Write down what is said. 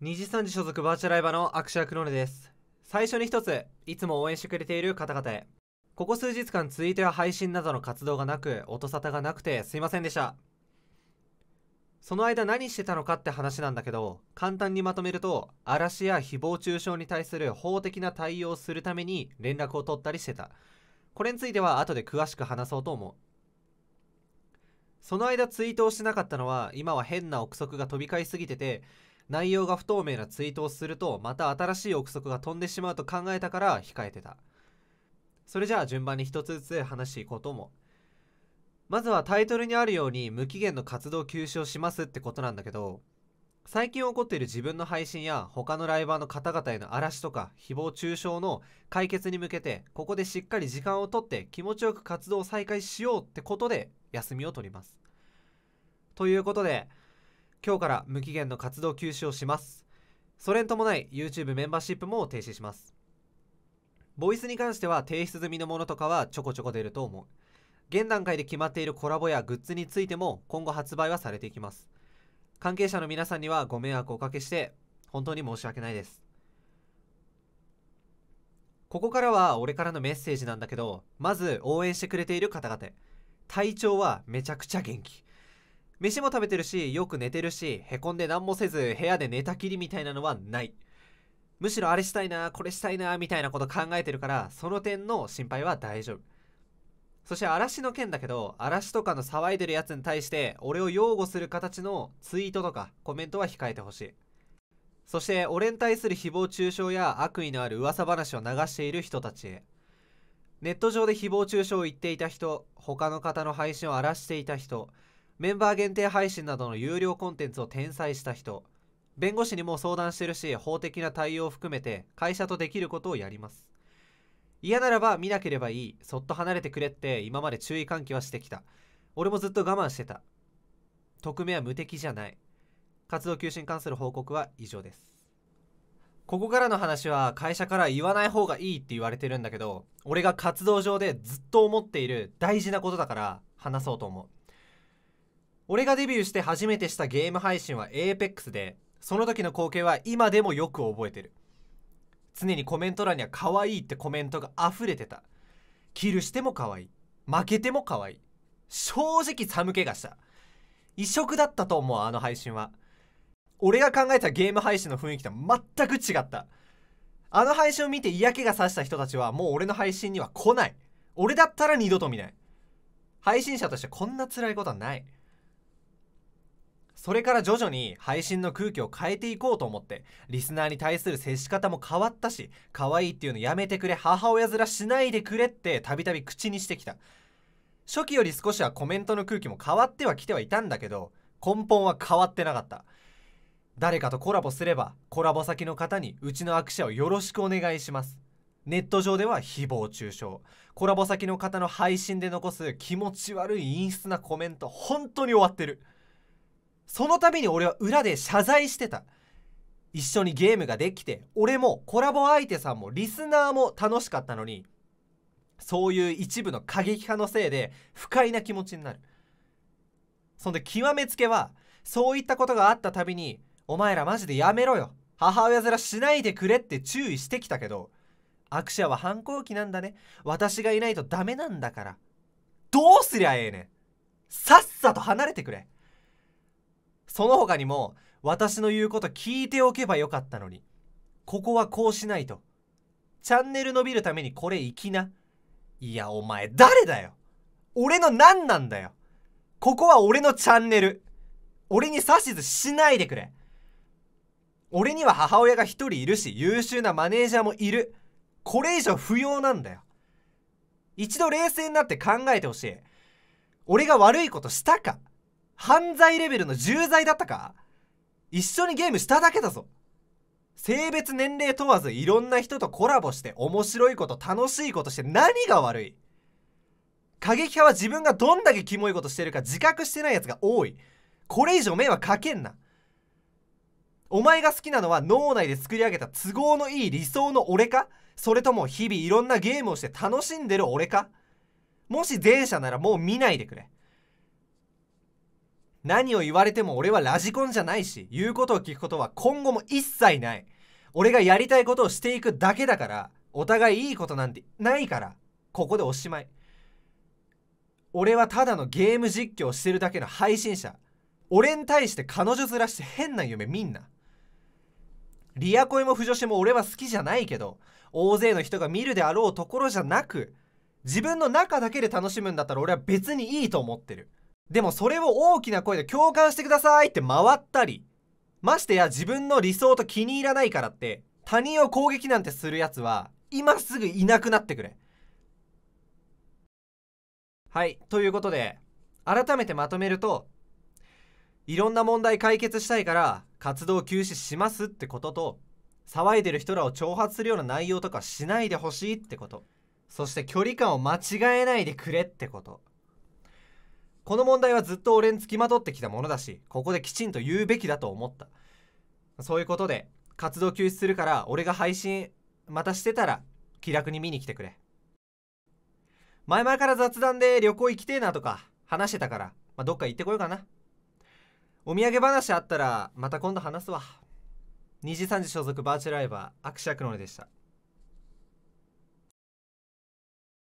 二次三次所属バーチャルライバーのアクシアクーネです。最初に一つ、いつも応援してくれている方々へ。ここ数日間ツイートや配信などの活動がなく、音沙汰がなくてすいませんでした。その間何してたのかって話なんだけど、簡単にまとめると、嵐や誹謗中傷に対する法的な対応をするために連絡を取ったりしてた。これについては後で詳しく話そうと思う。その間ツイートをしなかったのは、今は変な憶測が飛び交いすぎてて、内容が不透明なツイートをするとまた新しい憶測が飛んでしまうと考えたから控えてたそれじゃあ順番に一つずつ話していこうと思うまずはタイトルにあるように無期限の活動休止をしますってことなんだけど最近起こっている自分の配信や他のライバーの方々への嵐とか誹謗中傷の解決に向けてここでしっかり時間をとって気持ちよく活動を再開しようってことで休みを取りますということで今日から無期限の活動休止をしますそれに伴い YouTube メンバーシップも停止しますボイスに関しては提出済みのものとかはちょこちょこ出ると思う現段階で決まっているコラボやグッズについても今後発売はされていきます関係者の皆さんにはご迷惑をおかけして本当に申し訳ないですここからは俺からのメッセージなんだけどまず応援してくれている方々体調はめちゃくちゃ元気飯も食べてるし、よく寝てるし、へこんで何もせず部屋で寝たきりみたいなのはない。むしろあれしたいな、これしたいな、みたいなこと考えてるから、その点の心配は大丈夫。そして嵐の件だけど、嵐とかの騒いでるやつに対して、俺を擁護する形のツイートとかコメントは控えてほしい。そして、俺に対する誹謗中傷や悪意のある噂話を流している人たちへ。ネット上で誹謗中傷を言っていた人、他の方の配信を荒らしていた人、メンバー限定配信などの有料コンテンツを転載した人弁護士にも相談してるし法的な対応を含めて会社とできることをやります嫌ならば見なければいいそっと離れてくれって今まで注意喚起はしてきた俺もずっと我慢してた匿名は無敵じゃない活動休止に関する報告は以上ですここからの話は会社から言わない方がいいって言われてるんだけど俺が活動上でずっと思っている大事なことだから話そうと思う俺がデビューして初めてしたゲーム配信は Apex で、その時の光景は今でもよく覚えてる。常にコメント欄には可愛いってコメントが溢れてた。キルしても可愛い。負けても可愛い。正直寒気がした。異色だったと思う、あの配信は。俺が考えたゲーム配信の雰囲気と全く違った。あの配信を見て嫌気がさした人たちはもう俺の配信には来ない。俺だったら二度と見ない。配信者としてこんな辛いことはない。それから徐々に配信の空気を変えていこうと思って、リスナーに対する接し方も変わったし、可愛いっていうのやめてくれ、母親面しないでくれってたびたび口にしてきた。初期より少しはコメントの空気も変わってはきてはいたんだけど、根本は変わってなかった。誰かとコラボすれば、コラボ先の方にうちの握手をよろしくお願いします。ネット上では誹謗中傷。コラボ先の方の配信で残す気持ち悪い陰湿なコメント、本当に終わってる。その度に俺は裏で謝罪してた一緒にゲームができて俺もコラボ相手さんもリスナーも楽しかったのにそういう一部の過激派のせいで不快な気持ちになるそんで極めつけはそういったことがあったたびにお前らマジでやめろよ母親面しないでくれって注意してきたけど握手は反抗期なんだね私がいないとダメなんだからどうすりゃええねんさっさと離れてくれその他にも私の言うこと聞いておけばよかったのにここはこうしないとチャンネル伸びるためにこれ行きないやお前誰だよ俺の何なんだよここは俺のチャンネル俺に指図しないでくれ俺には母親が一人いるし優秀なマネージャーもいるこれ以上不要なんだよ一度冷静になって考えてほしい俺が悪いことしたか犯罪レベルの重罪だったか一緒にゲームしただけだぞ性別年齢問わずいろんな人とコラボして面白いこと楽しいことして何が悪い過激派は自分がどんだけキモいことしてるか自覚してないやつが多いこれ以上迷惑かけんなお前が好きなのは脳内で作り上げた都合のいい理想の俺かそれとも日々いろんなゲームをして楽しんでる俺かもし前者ならもう見ないでくれ何を言われても俺はラジコンじゃないし言うことを聞くことは今後も一切ない俺がやりたいことをしていくだけだからお互いいいことなんてないからここでおしまい俺はただのゲーム実況してるだけの配信者俺に対して彼女ずらして変な夢みんなリア恋も不女子も俺は好きじゃないけど大勢の人が見るであろうところじゃなく自分の中だけで楽しむんだったら俺は別にいいと思ってるでもそれを大きな声で共感してくださいって回ったり、ましてや自分の理想と気に入らないからって、他人を攻撃なんてするやつは、今すぐいなくなってくれ。はい、ということで、改めてまとめると、いろんな問題解決したいから活動休止しますってことと、騒いでる人らを挑発するような内容とかしないでほしいってこと。そして距離感を間違えないでくれってこと。この問題はずっと俺につきまとってきたものだしここできちんと言うべきだと思ったそういうことで活動休止するから俺が配信またしてたら気楽に見に来てくれ前々から雑談で旅行行きてえなとか話してたから、まあ、どっか行ってこようかなお土産話あったらまた今度話すわ2時3時所属バーチャルライバーアクシアクロネでした